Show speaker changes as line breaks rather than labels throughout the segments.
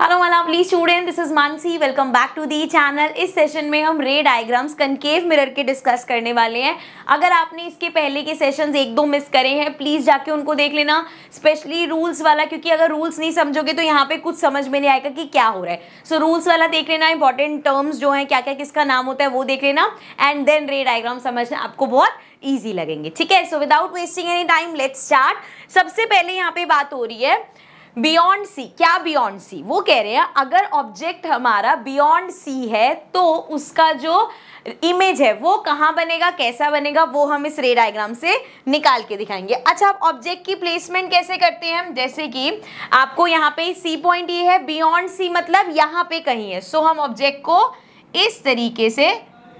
hello ma'am please student this is Mansi welcome back to the channel इस session में हम ray diagrams concave mirror के discuss करने वाले हैं अगर आपने इसके पहले के सेशंस एक दो मिस करे हैं प्लीज़ जाके उनको देख लेना स्पेशली रूल्स वाला क्योंकि अगर रूल्स नहीं समझोगे तो यहाँ पे कुछ समझ में नहीं आएगा कि क्या हो रहा है सो so, रूल्स वाला देख लेना इंपॉर्टेंट टर्म्स जो हैं क्या क्या किसका नाम होता है वो देख लेना एंड देन रे डायग्राम समझना आपको बहुत ईजी लगेंगे ठीक है so without wasting any time let's start सबसे पहले यहाँ पे बात हो रही है बियॉन्ड सी क्या बियॉन्ड सी वो कह रहे हैं अगर ऑब्जेक्ट हमारा बियॉन्ड सी है तो उसका जो इमेज है वो कहाँ बनेगा कैसा बनेगा वो हम इस रे डायग्राम से निकाल के दिखाएंगे अच्छा आप ऑब्जेक्ट की प्लेसमेंट कैसे करते हैं हम जैसे कि आपको यहाँ पे सी पॉइंट ये है बियॉन्ड सी मतलब यहाँ पे कहीं है सो हम ऑब्जेक्ट को इस तरीके से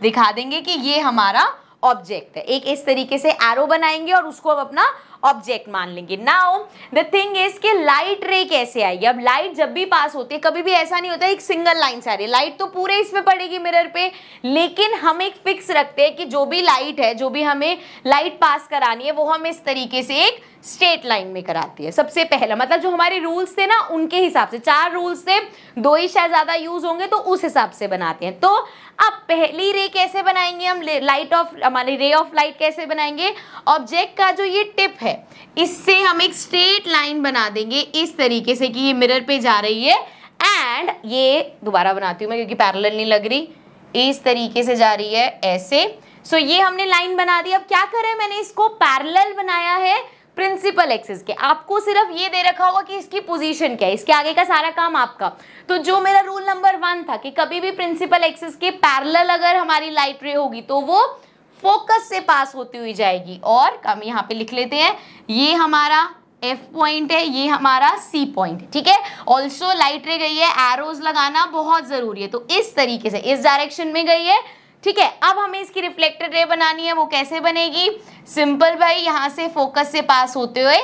दिखा देंगे कि ये हमारा ऑब्जेक्ट है एक इस तरीके से एरो बनाएंगे और उसको हम अपना ऑब्जेक्ट मान लेंगे नाउ द थिंग इज के लाइट रे कैसे आएगी अब लाइट जब भी पास होती है कभी भी ऐसा नहीं होता एक सिंगल लाइन से आ रही है लाइट तो पूरे इसमें पड़ेगी मिरर पे लेकिन हम एक फिक्स रखते हैं कि जो भी लाइट है जो भी हमें लाइट पास करानी है वो हम इस तरीके से एक स्ट्रेट लाइन में कराती है सबसे पहला मतलब जो हमारे रूल्स थे ना उनके हिसाब से चार रूल्स थे दो ही शायद ज़्यादा यूज़ होंगे तो उस हिसाब से बनाते हैं तो अब पहली रे कैसे बनाएंगे हम लाइट ऑफ हमारी रे ऑफ लाइट कैसे बनाएंगे ऑब्जेक्ट का जो ये टिप है इससे हम एक स्ट्रेट लाइन बना देंगे इस तरीके से कि ये मिरर पे जा रही है एंड ये दोबारा बनाती हूँ मैं क्योंकि पैरल नहीं लग रही इस तरीके से जा रही है ऐसे सो so, ये हमने लाइन बना दी अब क्या करें मैंने इसको पैरल बनाया है प्रिंसिपल एक्सिस के आपको सिर्फ ये दे रखा होगा कि इसकी पोजीशन क्या है इसके आगे का सारा काम आपका तो जो मेरा रूल नंबर वन था कि कभी भी प्रिंसिपल एक्सिस के पैरल अगर हमारी लाइट रे होगी तो वो फोकस से पास होती हुई जाएगी और हम यहाँ पे लिख लेते हैं ये हमारा एफ पॉइंट है ये हमारा सी पॉइंट ठीक है ऑल्सो लाइट रे गई है एरोज लगाना बहुत ज़रूरी है तो इस तरीके से इस डायरेक्शन में गई है ठीक है अब हमें इसकी रिफ्लेक्टेड रे बनानी है वो कैसे बनेगी सिंपल भाई यहाँ से फोकस से पास होते हुए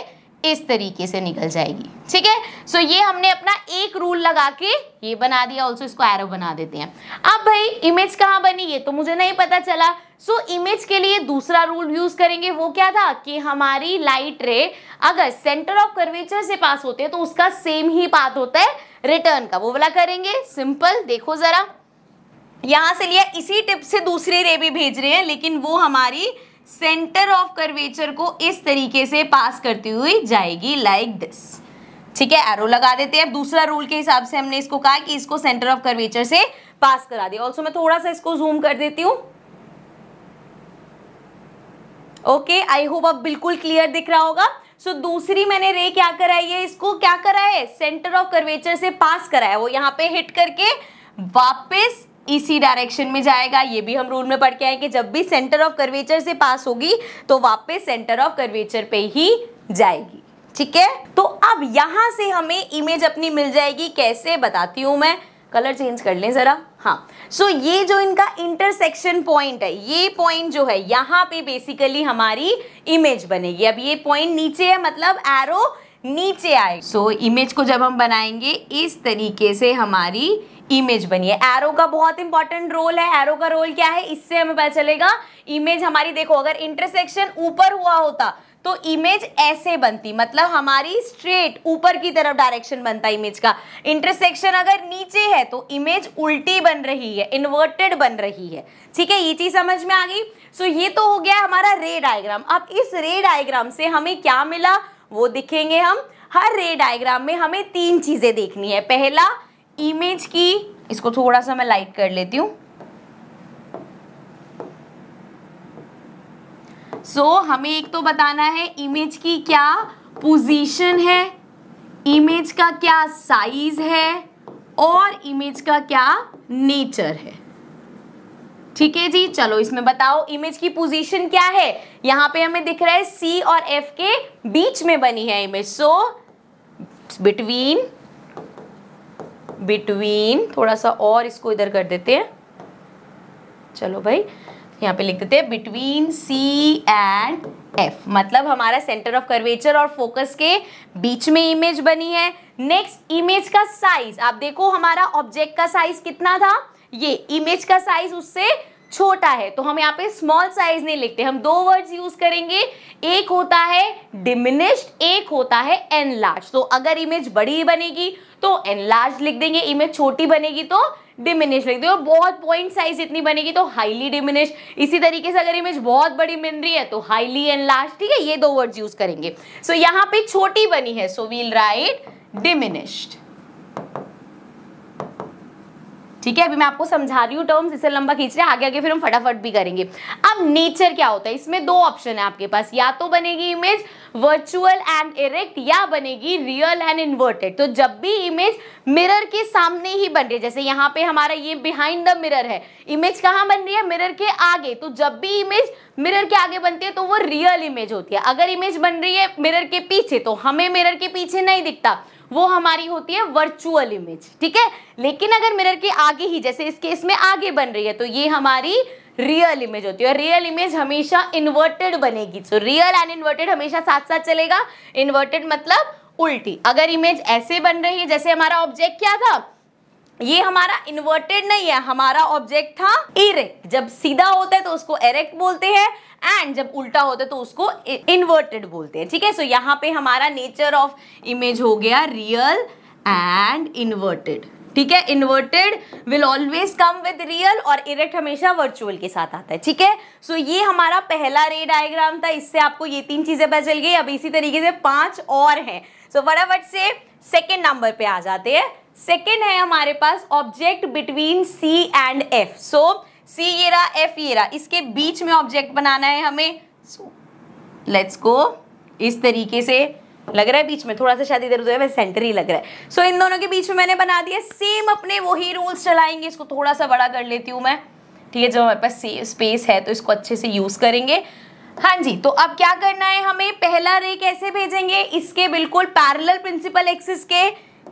इस तरीके से निकल जाएगी ठीक है सो ये हमने अपना एक रूल लगा के ये बना दिया ऑल्सो इसको एरो बना देते हैं अब भाई इमेज कहाँ बनी ये तो मुझे नहीं पता चला सो so, इमेज के लिए दूसरा रूल यूज करेंगे वो क्या था कि हमारी लाइट रे अगर सेंटर ऑफ कर्वेचर से पास होते हैं तो उसका सेम ही पाथ होता है रिटर्न का वो वाला करेंगे सिंपल देखो जरा यहाँ से लिया इसी टिप से दूसरे रे भी भेज रहे हैं लेकिन वो हमारी सेंटर ऑफ कर्वेचर को इस तरीके से पास करती हुई जाएगी लाइक दिस ठीक है एरो लगा देते हैं अब दूसरा रूल के हिसाब से हमने इसको कहा कि इसको सेंटर ऑफ कर्वेचर से पास करा दिया ऑल्सो मैं थोड़ा सा इसको जूम कर देती हूँ ओके आई होप अब बिल्कुल क्लियर दिख रहा होगा सो so, दूसरी मैंने रे क्या कराई है इसको क्या करा है सेंटर ऑफ कर्वेचर से पास कराया वो यहाँ पे हिट करके वापस इसी डायरेक्शन में जाएगा ये भी हम रूल में पढ़ के आए कि जब भी सेंटर ऑफ कर्वेचर से पास होगी तो वापस सेंटर ऑफ कर्वेचर पे ही जाएगी ठीक है तो अब यहां से हमें इमेज अपनी मिल जाएगी कैसे बताती हूं मैं कलर चेंज कर लें ज़रा हाँ सो so, ये जो इनका इंटरसेक्शन पॉइंट है ये पॉइंट जो है यहाँ पे बेसिकली हमारी इमेज बनेगी अब ये पॉइंट नीचे है मतलब एरो नीचे आए सो so, इमेज को जब हम बनाएंगे इस तरीके से हमारी इमेज बनी है एरो का बहुत इंपॉर्टेंट रोल है एरो का रोल क्या है इससे हमें पता चलेगा इमेज हमारी देखो अगर इंटरसेक्शन ऊपर हुआ होता तो इमेज ऐसे बनती मतलब हमारी स्ट्रेट ऊपर की तरफ डायरेक्शन बनता इमेज का इंटरसेक्शन अगर नीचे है तो इमेज उल्टी बन रही है इन्वर्टेड बन रही है ठीक है ये चीज समझ में आ गई सो ये तो हो गया हमारा रे डायग्राम अब इस रे डायग्राम से हमें क्या मिला वो दिखेंगे हम हर रे डायग्राम में हमें तीन चीजें देखनी है पहला इमेज की इसको थोड़ा सा मैं लाइट कर लेती हूँ सो so, हमें एक तो बताना है इमेज की क्या पोजीशन है इमेज का क्या साइज है और इमेज का क्या नेचर है ठीक है जी चलो इसमें बताओ इमेज की पोजीशन क्या है यहां पे हमें दिख रहा है सी और एफ के बीच में बनी है इमेज सो बिटवीन बिटवीन थोड़ा सा और इसको इधर कर देते हैं चलो भाई यहाँ पे लिख देते हैं बिटवीन सी एंड एफ मतलब हमारा सेंटर ऑफ कर्वेचर और फोकस के बीच में इमेज बनी है नेक्स्ट इमेज का साइज आप देखो हमारा ऑब्जेक्ट का साइज कितना था ये इमेज का साइज उससे छोटा है तो हम यहाँ पे स्मॉल साइज नहीं लिखते हम दो वर्ड्स यूज करेंगे एक होता है डिमिनिश्ड एक होता है एनलार्ज लार्ज तो अगर इमेज बड़ी बनेगी तो एनलार्ज लिख देंगे इमेज छोटी बनेगी तो डिमिनिश लिख देंगे बहुत पॉइंट साइज इतनी बनेगी तो हाईली डिमिनिश इसी तरीके से अगर इमेज बहुत बड़ी मिल रही है तो हाईली एनलार्ज ठीक है ये दो वर्ड यूज करेंगे सो so, यहाँ पे छोटी बनी है सो वील राइट डिमिनिश्ड ठीक है अभी मैं आपको समझा रही हूँ टर्म्स इसे लंबा खींच रहे हैं आगे आगे फिर हम फटाफट भी करेंगे अब नेचर क्या होता है इसमें दो ऑप्शन है आपके पास या तो बनेगी इमेज वर्चुअल एंड इरेक्ट या बनेगी रियल एंड इन्वर्टेड तो जब भी इमेज मिरर के सामने ही बन रही है जैसे यहाँ पे हमारा ये बिहाइंड द मिरर है इमेज कहाँ बन रही है मिरर के आगे तो जब भी इमेज मिरर के आगे बनती है तो वो रियल इमेज होती है अगर इमेज बन रही है मिरर के पीछे तो हमें मिरर के पीछे नहीं दिखता वो हमारी होती है वर्चुअल इमेज ठीक है लेकिन अगर मिरर के आगे ही जैसे इस केस में आगे बन रही है तो ये हमारी रियल इमेज होती है और रियल इमेज हमेशा इन्वर्टेड बनेगी सो रियल एंड इन्वर्टेड हमेशा साथ साथ चलेगा इन्वर्टेड मतलब उल्टी अगर इमेज ऐसे बन रही है जैसे हमारा ऑब्जेक्ट क्या था ये हमारा इन्वर्टेड नहीं है हमारा ऑब्जेक्ट था इरेक्ट जब सीधा होता है तो उसको एरेक्ट बोलते हैं एंड जब उल्टा होता है तो उसको इन्वर्टेड बोलते हैं ठीक है सो so, यहाँ पे हमारा नेचर ऑफ इमेज हो गया रियल एंड इन्वर्टेड ठीक है inverted will always come with real और इरेक्ट हमेशा वर्चुअल के साथ आता है ठीक है सो ये हमारा पहला रे डायग्राम था इससे आपको ये तीन चीज़ें पता चल गई अब इसी तरीके से पांच और हैं सो फटाफट से सेकेंड नंबर पे आ जाते हैं सेकेंड है हमारे पास object between C and F so C ये रहा एफ ये रहा इसके बीच में ऑब्जेक्ट बनाना है हमें सो लेट्स गो इस तरीके से लग रहा है बीच में थोड़ा सा शायद इधर उधर वैसे सेंटर ही लग रहा है सो so, इन दोनों के बीच में मैंने बना दिया सेम अपने वही रूल्स चलाएंगे इसको थोड़ा सा बड़ा कर लेती हूँ मैं ठीक है जब हमारे पास स्पेस है तो इसको अच्छे से यूज़ करेंगे हाँ जी तो अब क्या करना है हमें पहला रे कैसे भेजेंगे इसके बिल्कुल पैरल प्रिंसिपल एक्सिस के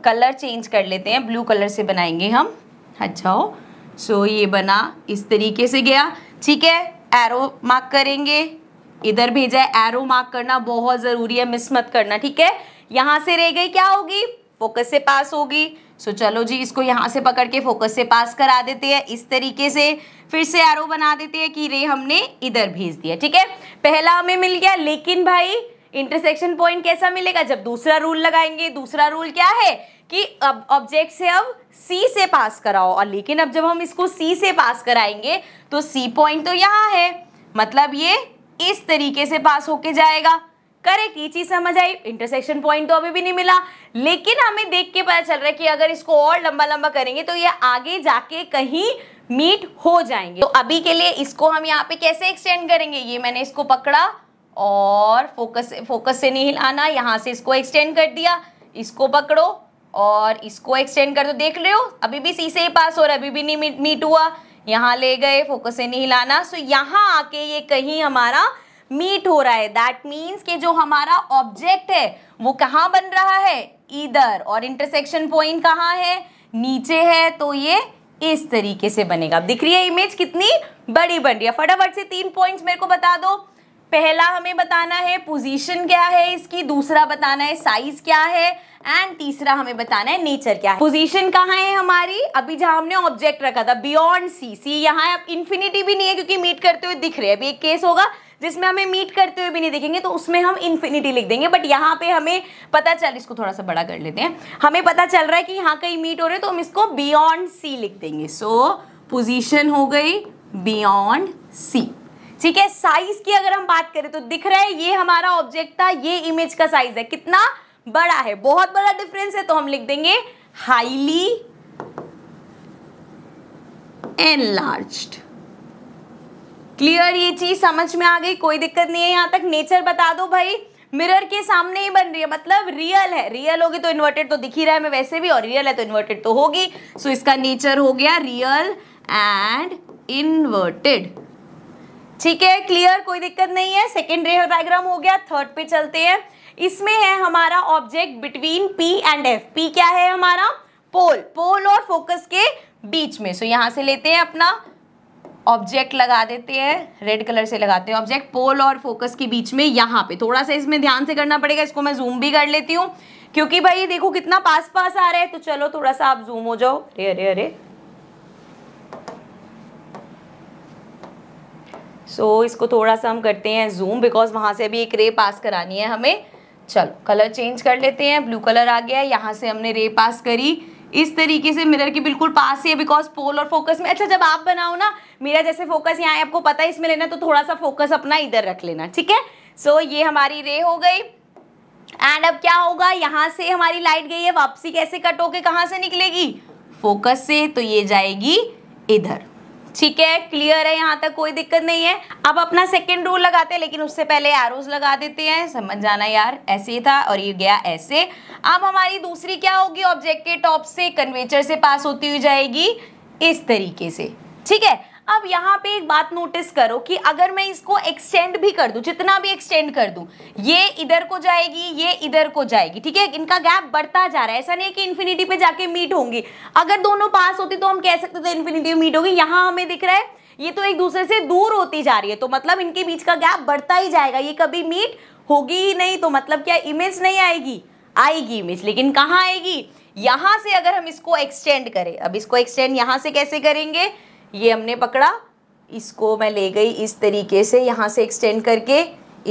कलर चेंज कर लेते हैं ब्लू कलर से बनाएंगे हम अच्छा हो सो ये बना इस तरीके से गया ठीक है एरो मार्क करेंगे इधर भेजा है एरो मार्क करना बहुत ज़रूरी है मिस मत करना ठीक है यहाँ से रह गई क्या होगी फोकस से पास होगी सो so, चलो जी इसको यहाँ से पकड़ के फोकस से पास करा देते हैं इस तरीके से फिर से एरो बना देते हैं कि रे हमने इधर भेज दिया ठीक है पहला हमें मिल गया लेकिन भाई इंटरसेक्शन पॉइंट कैसा मिलेगा जब दूसरा रूल लगाएंगे दूसरा रूल क्या है कि अब ऑब्जेक्ट से अब सी से पास कराओ और लेकिन अब जब हम इसको सी से पास कराएंगे तो सी पॉइंट तो यहाँ है मतलब ये इस तरीके से पास होके जाएगा करेक्ट ये चीज समझ आई इंटरसेक्शन पॉइंट तो अभी भी नहीं मिला लेकिन हमें देख के पता चल रहा है कि अगर इसको और लंबा लंबा करेंगे तो ये आगे जाके कहीं मीट हो जाएंगे तो अभी के लिए इसको हम यहाँ पे कैसे एक्सटेंड करेंगे ये मैंने इसको पकड़ा और फोकस फोकस से नहीं हिलाना यहाँ से इसको एक्सटेंड कर दिया इसको पकड़ो और इसको एक्सटेंड कर दो देख रहे हो अभी भी सी से ही पास हो रहा अभी भी नहीं मीट, मीट हुआ यहाँ ले गए फोकस से नहीं हिलाना सो यहाँ आके ये कहीं हमारा मीट हो रहा है दैट मीन्स कि जो हमारा ऑब्जेक्ट है वो कहाँ बन रहा है इधर और इंटरसेक्शन पॉइंट कहाँ है नीचे है तो ये इस तरीके से बनेगा अब दिख रही है इमेज कितनी बड़ी बन रही है फटाफट से तीन पॉइंट्स मेरे को बता दो पहला हमें बताना है पोजीशन क्या है इसकी दूसरा बताना है साइज क्या है एंड तीसरा हमें बताना है नेचर क्या है पोजीशन कहाँ है हमारी अभी जहाँ हमने ऑब्जेक्ट रखा था बियॉन्ड सी सी यहाँ अब इन्फिनिटी भी नहीं है क्योंकि मीट करते हुए दिख रहे हैं अभी एक केस होगा जिसमें हमें मीट करते हुए भी नहीं दिखेंगे तो उसमें हम इन्फिनिटी लिख देंगे बट यहाँ पे हमें पता चल इसको थोड़ा सा बड़ा कर लेते हैं हमें पता चल रहा है कि यहाँ कहीं मीट हो रहे हैं तो हम इसको बियॉन्ड सी लिख देंगे सो so, पोजिशन हो गई बियॉन्ड सी ठीक है साइज की अगर हम बात करें तो दिख रहा है ये हमारा ऑब्जेक्ट था ये इमेज का साइज है कितना बड़ा है बहुत बड़ा डिफरेंस है तो हम लिख देंगे हाईली लार्ज क्लियर ये चीज समझ में आ गई कोई दिक्कत नहीं है यहाँ तक नेचर बता दो भाई मिरर के सामने ही बन रही है मतलब रियल है रियल होगी तो इन्वर्टेड तो दिख ही रहा है मैं वैसे भी और रियल है तो इन्वर्टेड तो होगी सो so, इसका नेचर हो गया रियल एंड इन्वर्टेड ठीक है क्लियर कोई दिक्कत नहीं है सेकेंड रे डायग्राम हो गया थर्ड पे चलते हैं इसमें है हमारा object between P and F P क्या है हमारा पोल पोल और फोकस के बीच में सो so, यहाँ से लेते हैं अपना ऑब्जेक्ट लगा देते हैं रेड कलर से लगाते हैं ऑब्जेक्ट पोल और फोकस के बीच में यहाँ पे थोड़ा सा इसमें ध्यान से करना पड़ेगा इसको मैं जूम भी कर लेती हूँ क्योंकि भाई देखो कितना पास पास आ रहा है तो चलो थोड़ा सा आप जूम हो जाओ अरे अरे अरे सो so, इसको थोड़ा सा हम करते हैं जूम बिकॉज वहाँ से अभी एक रे पास करानी है हमें चलो कलर चेंज कर लेते हैं ब्लू कलर आ गया है यहाँ से हमने रे पास करी इस तरीके से मिरर के बिल्कुल पास ही है बिकॉज पोल और फोकस में अच्छा जब आप बनाओ ना मेरा जैसे फोकस यहाँ है आपको पता है इसमें लेना तो थोड़ा सा फोकस अपना इधर रख लेना ठीक है सो so, ये हमारी रे हो गई एंड अब क्या होगा यहाँ से हमारी लाइट गई है वापसी कैसे कट होके कहाँ से निकलेगी फोकस से तो ये जाएगी इधर ठीक है क्लियर है यहाँ तक कोई दिक्कत नहीं है अब अपना सेकेंड रूल लगाते हैं लेकिन उससे पहले एरोज लगा देते हैं समझ जाना यार ऐसे ही था और ये गया ऐसे अब हमारी दूसरी क्या होगी ऑब्जेक्ट के टॉप से कन्वेचर से पास होती हुई जाएगी इस तरीके से ठीक है अब यहाँ पे एक बात नोटिस करो कि अगर मैं इसको एक्सटेंड भी कर दूँ जितना भी एक्सटेंड कर दूँ ये इधर को जाएगी ये इधर को जाएगी ठीक है इनका गैप बढ़ता जा रहा है ऐसा नहीं है कि इन्फिनिटी पे जाके मीट होंगी अगर दोनों पास होती तो हम कह सकते थे इन्फिनिटी मीट होगी यहाँ हमें दिख रहा है ये तो एक दूसरे से दूर होती जा रही है तो मतलब इनके बीच का गैप बढ़ता ही जाएगा ये कभी मीट होगी ही नहीं तो मतलब क्या इमेज नहीं आएगी आएगी इमेज लेकिन कहाँ आएगी यहां से अगर हम इसको एक्सटेंड करें अब इसको एक्सटेंड यहां से कैसे करेंगे ये हमने पकड़ा इसको मैं ले गई इस तरीके से यहाँ से एक्सटेंड करके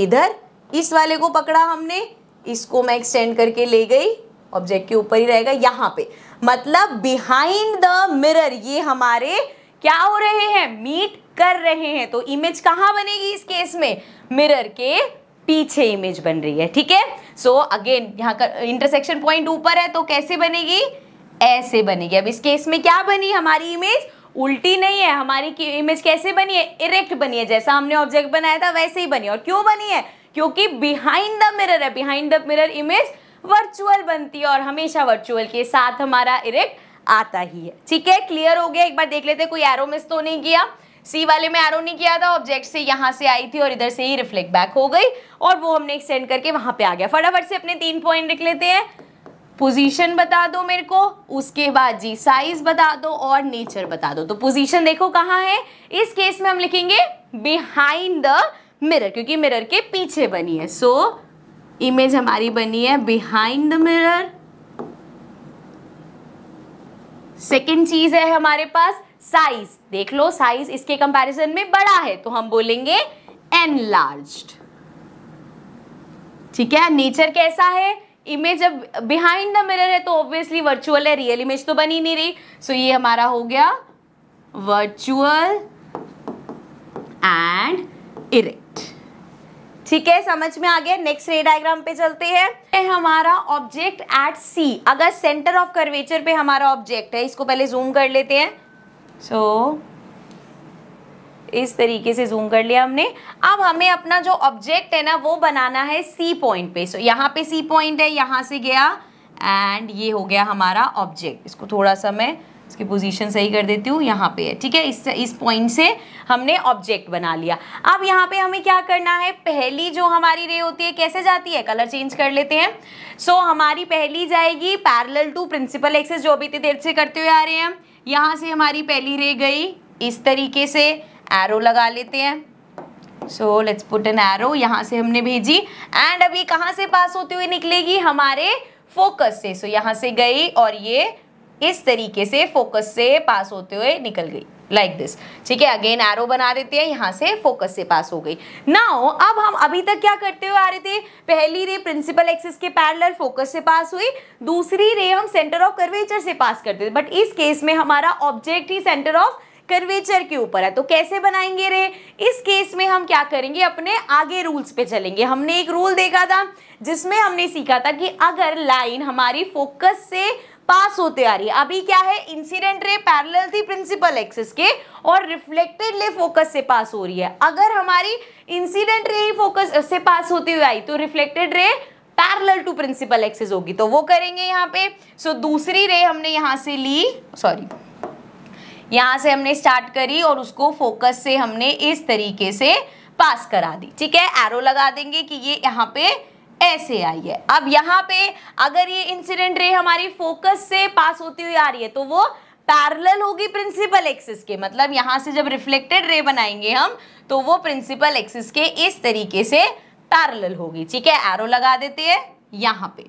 इधर इस वाले को पकड़ा हमने इसको मैं एक्सटेंड करके ले गई ऑब्जेक्ट के ऊपर ही रहेगा यहाँ पे मतलब बिहाइंड द मिरर ये हमारे क्या हो रहे हैं मीट कर रहे हैं तो इमेज कहाँ बनेगी इस केस में मिरर के पीछे इमेज बन रही है ठीक है सो अगेन यहाँ का इंटरसेक्शन पॉइंट ऊपर है तो कैसे बनेगी ऐसे बनेगी अब इस केस में क्या बनी हमारी इमेज उल्टी नहीं है हमारी इमेज कैसे बनी है इरेक्ट बनी है जैसा हमने ऑब्जेक्ट बनाया था वैसे ही बनी है और क्यों बनी है क्योंकि बिहाइंड द मिरर है behind the mirror image virtual बनती है और हमेशा वर्चुअल के साथ हमारा इरेक्ट आता ही है ठीक है क्लियर हो गया एक बार देख लेते कोई एरो मिस तो नहीं किया सी वाले में एरो नहीं किया था ऑब्जेक्ट से यहाँ से आई थी और इधर से ही रिफ्लेक्ट बैक हो गई और वो हमने एक्सटेंड करके वहां पे आ गया फटाफट से अपने तीन पॉइंट लिख लेते हैं पोजीशन बता दो मेरे को उसके बाद जी साइज बता दो और नेचर बता दो तो पोजीशन देखो कहाँ है इस केस में हम लिखेंगे बिहाइंड द मिरर क्योंकि मिरर के पीछे बनी है सो so, इमेज हमारी बनी है बिहाइंड द मिरर सेकेंड चीज है हमारे पास साइज देख लो साइज इसके कंपैरिजन में बड़ा है तो हम बोलेंगे एनलार्ज ठीक है नेचर कैसा है इमेज अब बिहाइंड द मिरर है तो ऑब्वियसली वर्चुअल है रियल इमेज तो बनी नहीं रही सो so ये हमारा हो गया वर्चुअल एंड इरेक्ट ठीक है समझ में आ गया नेक्स्ट रे डायग्राम पे चलते हैं हमारा ऑब्जेक्ट एट सी अगर सेंटर ऑफ कर्वेचर पे हमारा ऑब्जेक्ट है इसको पहले जूम कर लेते हैं सो so, इस तरीके से जूम कर लिया हमने अब हमें अपना जो ऑब्जेक्ट है ना वो बनाना है सी पॉइंट पे सो so, यहाँ पे सी पॉइंट है यहाँ से गया एंड ये हो गया हमारा ऑब्जेक्ट इसको थोड़ा सा मैं इसकी पोजीशन सही कर देती हूँ यहाँ पे है ठीक है इस इस पॉइंट से हमने ऑब्जेक्ट बना लिया अब यहाँ पे हमें क्या करना है पहली जो हमारी रे होती है कैसे जाती है कलर चेंज कर लेते हैं सो so, हमारी पहली जाएगी पैरेलल टू प्रिंसिपल एक्सेस जो अभी इतनी देर से करते हुए आ रहे हैं हम यहाँ से हमारी पहली रे गई इस तरीके से एरो लगा लेते हैं so let's put an arrow यहाँ से हमने भेजी एंड अब ये कहाँ से पास होते हुए निकलेगी हमारे फोकस से सो so, यहाँ से गई और ये इस तरीके से फोकस से पास होते हुए निकल गई लाइक दिस ठीक है अगेन एरो बना देते हैं यहाँ से फोकस से पास हो गई नाउ अब हम अभी तक क्या करते हुए आ रहे थे पहली रे प्रिंसिपल एक्सिस के पैरेलल फोकस से पास हुई दूसरी रे हम सेंटर ऑफ कर्वेचर से पास करते थे बट इस केस में हमारा ऑब्जेक्ट ही सेंटर ऑफ कर्वेचर के ऊपर है तो कैसे बनाएंगे रे इस केस में हम क्या करेंगे अपने आगे रूल्स पे चलेंगे हमने एक रूल देखा था जिसमें हमने सीखा था कि अगर लाइन हमारी फोकस से पास होते आ रही है अभी क्या है इंसिडेंट रे पैरेलल थी प्रिंसिपल एक्सिस के और रिफ्लेक्टेड ले फोकस से पास हो रही है अगर हमारी इंसिडेंट रे ही फोकस से पास होती हुई आई तो reflected ray parallel to principal axis होगी तो वो करेंगे यहाँ पे सो so, दूसरी रे हमने यहाँ से ली सॉरी यहाँ से हमने स्टार्ट करी और उसको फोकस से हमने इस तरीके से पास करा दी ठीक है एरो लगा देंगे कि ये यहाँ पे ऐसे आई है अब यहाँ पे अगर ये इंसिडेंट रे हमारी फोकस से पास होती हुई आ रही है तो वो पैरेलल होगी प्रिंसिपल एक्सिस के मतलब यहाँ से जब रिफ्लेक्टेड रे बनाएंगे हम तो वो प्रिंसिपल एक्सिस के इस तरीके से पैरेलल होगी ठीक है एरो लगा देते हैं यहाँ पे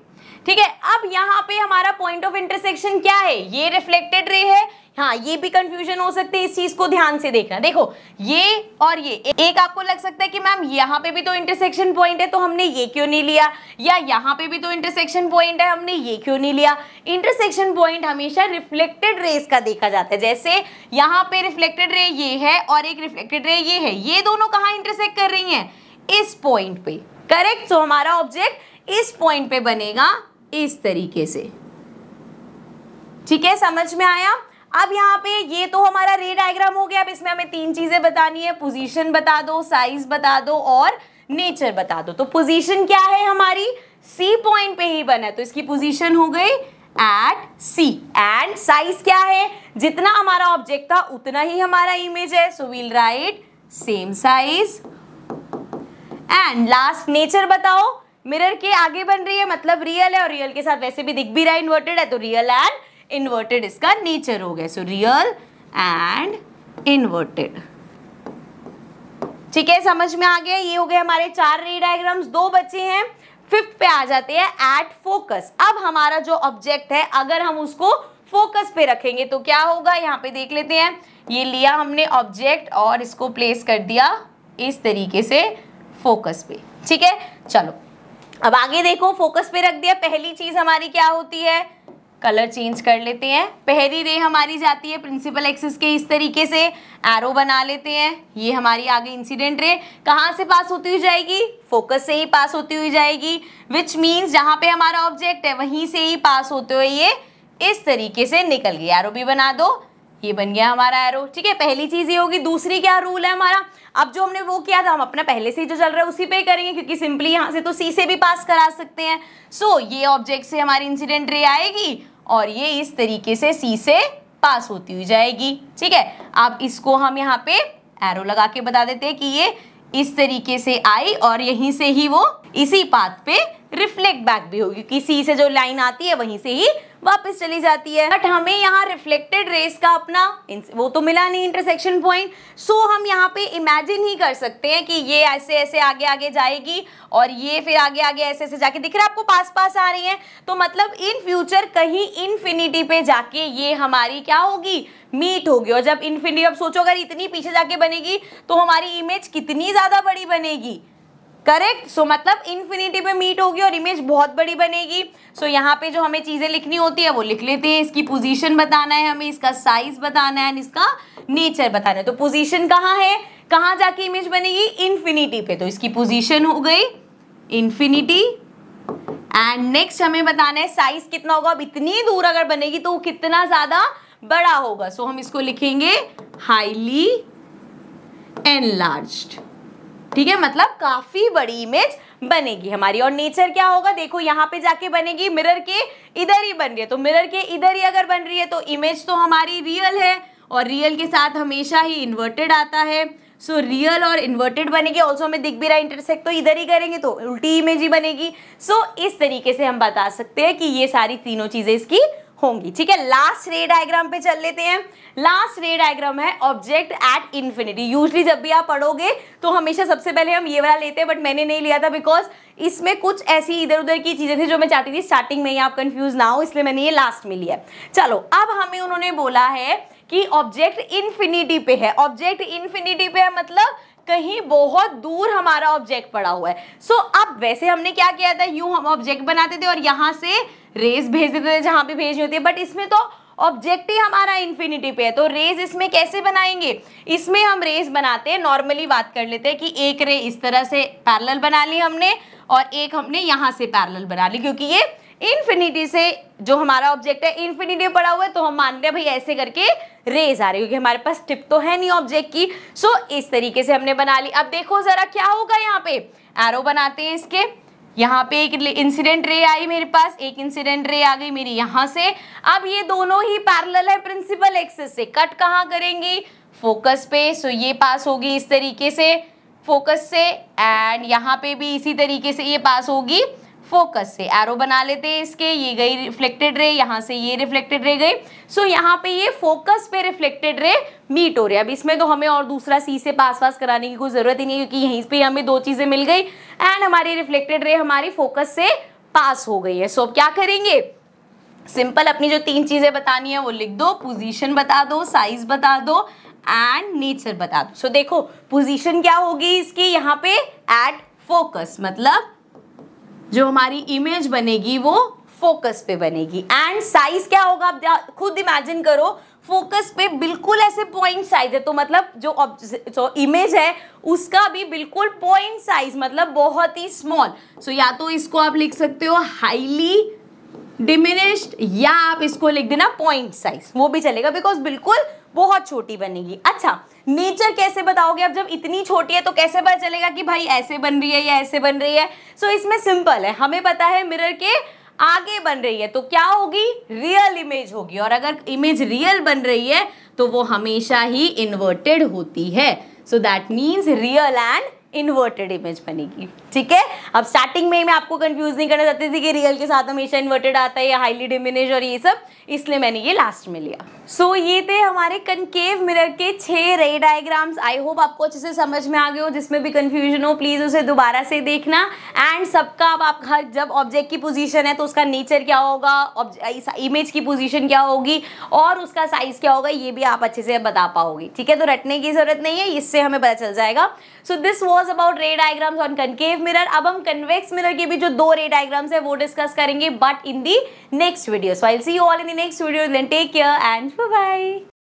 ठीक है अब यहाँ पे हमारा पॉइंट ऑफ इंटरसेक्शन क्या है ये रिफ्लेक्टेड रे है हाँ ये भी कंफ्यूजन हो सकते हैं इस चीज को ध्यान से देखना देखो ये और ये एक आपको लग सकता है कि मैम यहाँ पे भी तो इंटरसेक्शन पॉइंट है तो हमने ये क्यों नहीं लिया या यहाँ पे भी तो इंटरसेक्शन पॉइंट है हमने ये क्यों नहीं लिया इंटरसेक्शन पॉइंट हमेशा रिफ्लेक्टेड रेस का देखा जाता है जैसे यहाँ पे रिफ्लेक्टेड रे ये है और एक रिफ्लेक्टेड रे ये है ये दोनों कहाँ इंटरसेक्ट कर रही है इस पॉइंट पे करेक्ट सो हमारा ऑब्जेक्ट इस पॉइंट पे बनेगा इस तरीके से ठीक है समझ में आया अब यहाँ पे ये तो हमारा रे डायग्राम हो गया अब इसमें हमें तीन चीज़ें बतानी है पोजीशन बता दो साइज बता दो और नेचर बता दो तो पोजीशन क्या है हमारी सी पॉइंट पे ही बना है तो इसकी पोजीशन हो गई एट सी एंड साइज क्या है जितना हमारा ऑब्जेक्ट था उतना ही हमारा इमेज है so we'll write same size and last nature बताओ मिरर के आगे बन रही है मतलब रियल है और रियल के साथ वैसे भी दिख भी रहा है इन्वर्टेड है तो रियल एंड इन्वर्टेड इसका नेचर हो गया सो रियल एंड इन्वर्टेड ठीक है समझ में आ गया ये हो गए हमारे चार रे डायग्राम्स दो बच्चे हैं फिफ्थ पे आ जाते हैं एट फोकस अब हमारा जो ऑब्जेक्ट है अगर हम उसको फोकस पे रखेंगे तो क्या होगा यहाँ पे देख लेते हैं ये लिया हमने ऑब्जेक्ट और इसको प्लेस कर दिया इस तरीके से फोकस पे ठीक है चलो अब आगे देखो फोकस पे रख दिया पहली चीज हमारी क्या होती है कलर चेंज कर लेते हैं पहली रे हमारी जाती है प्रिंसिपल एक्सिस के इस तरीके से एरो बना लेते हैं ये हमारी आगे इंसिडेंट रे कहाँ से पास होती हुई जाएगी फोकस से ही पास होती हुई जाएगी विच मीन्स जहाँ पे हमारा ऑब्जेक्ट है वहीं से ही पास होते हुए ये इस तरीके से निकल गई एरो भी बना दो ये बन गया हमारा एरो ठीक है पहली चीज़ ये होगी दूसरी क्या रूल है हमारा अब जो हमने वो किया था हम अपना पहले से जो चल रहा है उसी पे ही करेंगे क्योंकि सिंपली यहां से तो सी से भी पास करा सकते हैं सो so, ये ऑब्जेक्ट से हमारी इंसिडेंट रे आएगी और ये इस तरीके से सी से पास होती हुई जाएगी ठीक है अब इसको हम यहाँ पे एरो लगा के बता देते हैं कि ये इस तरीके से आई और यहीं से ही वो इसी पाथ पे रिफ्लेक्ट बैक भी होगी क्योंकि सी से जो लाइन आती है वहीं से ही वापस चली जाती है बट हमें यहाँ रिफ्लेक्टेड रेस का अपना वो तो मिला नहीं इंटरसेक्शन पॉइंट सो हम यहाँ पे इमेजिन ही कर सकते हैं कि ये ऐसे ऐसे आगे आगे जाएगी और ये फिर आगे आगे ऐसे ऐसे जाके दिख रहा है आपको पास पास आ रही है तो मतलब इन फ्यूचर कहीं इन्फिनिटी पे जाके ये हमारी क्या होगी मीट होगी और जब इन्फिनिटी अब सोचो अगर इतनी पीछे जाके बनेगी तो हमारी इमेज कितनी ज़्यादा बड़ी बनेगी करेक्ट सो so, मतलब इन्फिनिटी पे मीट होगी और इमेज बहुत बड़ी बनेगी सो so, यहाँ पे जो हमें चीज़ें लिखनी होती है वो लिख लेते हैं इसकी पोजीशन बताना है हमें इसका साइज बताना है इसका नेचर बताना है तो पोजीशन कहाँ है कहाँ जाके इमेज बनेगी इन्फिनिटी पे तो इसकी पोजीशन हो गई इन्फिनिटी एंड नेक्स्ट हमें बताना है साइज कितना होगा अब इतनी दूर अगर बनेगी तो वो कितना ज़्यादा बड़ा होगा सो so, हम इसको लिखेंगे हाईली एनलार्ज्ड ठीक है मतलब काफी बड़ी इमेज बनेगी हमारी और नेचर क्या होगा देखो यहाँ पे जाके बनेगी मिरर के इधर ही बन रही है तो मिरर के इधर ही अगर बन रही है तो इमेज तो हमारी रियल है और रियल के साथ हमेशा ही इन्वर्टेड आता है सो रियल और इन्वर्टेड बनेगी ऑल्सो हमें दिख भी रहा इंटरसेक्ट तो इधर ही करेंगे तो उल्टी इमेज ही बनेगी सो so, इस तरीके से हम बता सकते हैं कि ये सारी तीनों चीज़ें इसकी होंगी ठीक है लास्ट रे डायग्राम पे चल लेते हैं लास्ट रे डायग्राम है ऑब्जेक्ट एट इन्फिनिटी यूजली जब भी आप पढ़ोगे तो हमेशा सबसे पहले हम ये वाला लेते हैं बट मैंने नहीं लिया था बिकॉज इसमें कुछ ऐसी इधर उधर की चीज़ें थी जो मैं चाहती थी स्टार्टिंग में ही आप कंफ्यूज ना हो इसलिए मैंने ये लास्ट में लिया चलो अब हमें उन्होंने बोला है कि ऑब्जेक्ट इन्फिनिटी पे है ऑब्जेक्ट इन्फिनिटी पे है मतलब कहीं बहुत दूर हमारा ऑब्जेक्ट पड़ा हुआ है सो so, अब वैसे हमने क्या किया था यू हम ऑब्जेक्ट बनाते थे और यहां से रेस भेज देते थे जहां भी भेजनी होती है बट इसमें तो ऑब्जेक्ट ही हमारा इन्फिनिटी पे है तो रेज इसमें कैसे बनाएंगे इसमें हम रेज बनाते हैं नॉर्मली बात कर लेते हैं कि एक रे इस तरह से पैरल बना ली हमने और एक हमने यहाँ से पैरल बना ली क्योंकि ये इन्फिनिटी से जो हमारा ऑब्जेक्ट है इन्फिनिटी पड़ा हुआ है तो हम मान रहे हैं भाई ऐसे करके रेज आ रही है क्योंकि हमारे पास टिप तो है नहीं ऑब्जेक्ट की सो इस तरीके से हमने बना ली अब देखो ज़रा क्या होगा यहाँ पे एरो बनाते हैं इसके यहाँ पे एक इंसिडेंट रे आई मेरे पास एक इंसिडेंट रे आ गई मेरी यहाँ से अब ये दोनों ही पैरेलल है प्रिंसिपल एक्सेस से कट कहाँ करेंगी फोकस पे सो ये पास होगी इस तरीके से फोकस से एंड यहाँ पे भी इसी तरीके से ये पास होगी फोकस से एरो बना लेते हैं इसके ये गई रिफ्लेक्टेड रे यहाँ से ये रिफ्लेक्टेड रे गई सो so, यहाँ पे ये फोकस पे रिफ्लेक्टेड रे मीट हो रही है अब इसमें तो हमें और दूसरा सी से पास पास कराने की कोई ज़रूरत ही नहीं क्योंकि यहीं पे हमें दो चीज़ें मिल गई एंड हमारी रिफ्लेक्टेड रे हमारी फोकस से पास हो गई है सो so, अब क्या करेंगे सिंपल अपनी जो तीन चीज़ें बतानी है वो लिख दो पोजीशन बता दो साइज बता दो एंड नेचर बता दो सो so, देखो पोजीशन क्या होगी इसकी यहाँ पे एट फोकस मतलब जो हमारी इमेज बनेगी वो फोकस पे बनेगी एंड साइज क्या होगा आप खुद इमेजिन करो फोकस पे बिल्कुल ऐसे पॉइंट साइज है तो मतलब जो जो इमेज है उसका भी बिल्कुल पॉइंट साइज मतलब बहुत ही स्मॉल सो या तो इसको आप लिख सकते हो हाईली डिमिनिश्ड या आप इसको लिख देना पॉइंट साइज वो भी चलेगा बिकॉज बिल्कुल बहुत छोटी बनेगी अच्छा नेचर कैसे बताओगे अब जब इतनी छोटी है तो कैसे पता चलेगा कि भाई ऐसे बन रही है या ऐसे बन रही है सो so, इसमें सिंपल है हमें पता है मिरर के आगे बन रही है तो क्या होगी रियल इमेज होगी और अगर इमेज रियल बन रही है तो वो हमेशा ही इन्वर्टेड होती है so that means real and inverted image बनेगी ठीक है अब स्टार्टिंग में मैं आपको कंफ्यूज नहीं करना चाहती थी कि रियल के साथ हमेशा इन्वर्टेड आता है या हाईली डिमिनिश और ये सब इसलिए मैंने ये लास्ट में लिया सो so, ये थे हमारे कनकेव मिरर के छः रे डायग्राम्स आई होप आपको अच्छे से समझ में आ गए हो जिसमें भी कन्फ्यूजन हो प्लीज़ उसे दोबारा से देखना एंड सबका अब आप हर जब ऑब्जेक्ट की पोजीशन है तो उसका नेचर क्या होगा इमेज की पोजीशन क्या होगी और उसका साइज़ क्या होगा ये भी आप अच्छे से बता पाओगे ठीक है तो रटने की ज़रूरत नहीं है इससे हमें पता चल जाएगा so this was about ray diagrams on concave mirror अब हम कन्वेक्स मिरर के भी जो दो रे डायग्राम्स है वो डिस्कस करेंगे but in the next video so I see you all in the next video take care and bye